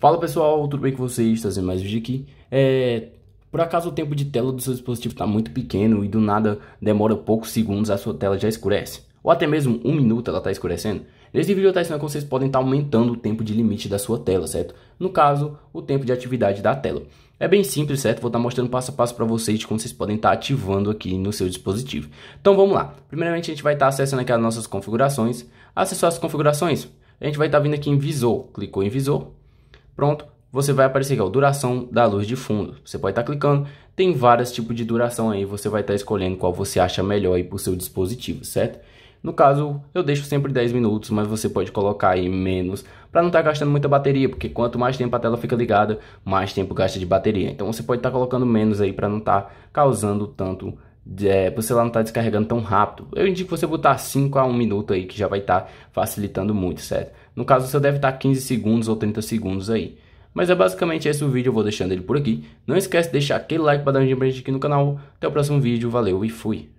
Fala pessoal, tudo bem com vocês? Trazendo mais vídeo aqui. É, por acaso o tempo de tela do seu dispositivo está muito pequeno e do nada demora poucos segundos a sua tela já escurece? Ou até mesmo um minuto ela está escurecendo? Nesse vídeo eu estou ensinando como vocês podem estar tá aumentando o tempo de limite da sua tela, certo? No caso, o tempo de atividade da tela. É bem simples, certo? Vou estar tá mostrando passo a passo para vocês de como vocês podem estar tá ativando aqui no seu dispositivo. Então vamos lá. Primeiramente a gente vai estar tá acessando aqui as nossas configurações. Acessar as configurações, a gente vai estar tá vindo aqui em visor. Clicou em visor, Pronto, você vai aparecer aqui, ó, duração da luz de fundo. Você pode estar tá clicando, tem vários tipos de duração aí, você vai estar tá escolhendo qual você acha melhor aí para o seu dispositivo, certo? No caso, eu deixo sempre 10 minutos, mas você pode colocar aí menos para não estar tá gastando muita bateria, porque quanto mais tempo a tela fica ligada, mais tempo gasta de bateria. Então você pode estar tá colocando menos aí para não estar tá causando tanto é, você lá não está descarregando tão rápido. Eu indico você botar 5 a 1 minuto aí, que já vai estar tá facilitando muito, certo? No caso, você deve estar tá 15 segundos ou 30 segundos aí. Mas é basicamente esse o vídeo, eu vou deixando ele por aqui. Não esquece de deixar aquele like para dar um dia pra gente aqui no canal. Até o próximo vídeo, valeu e fui!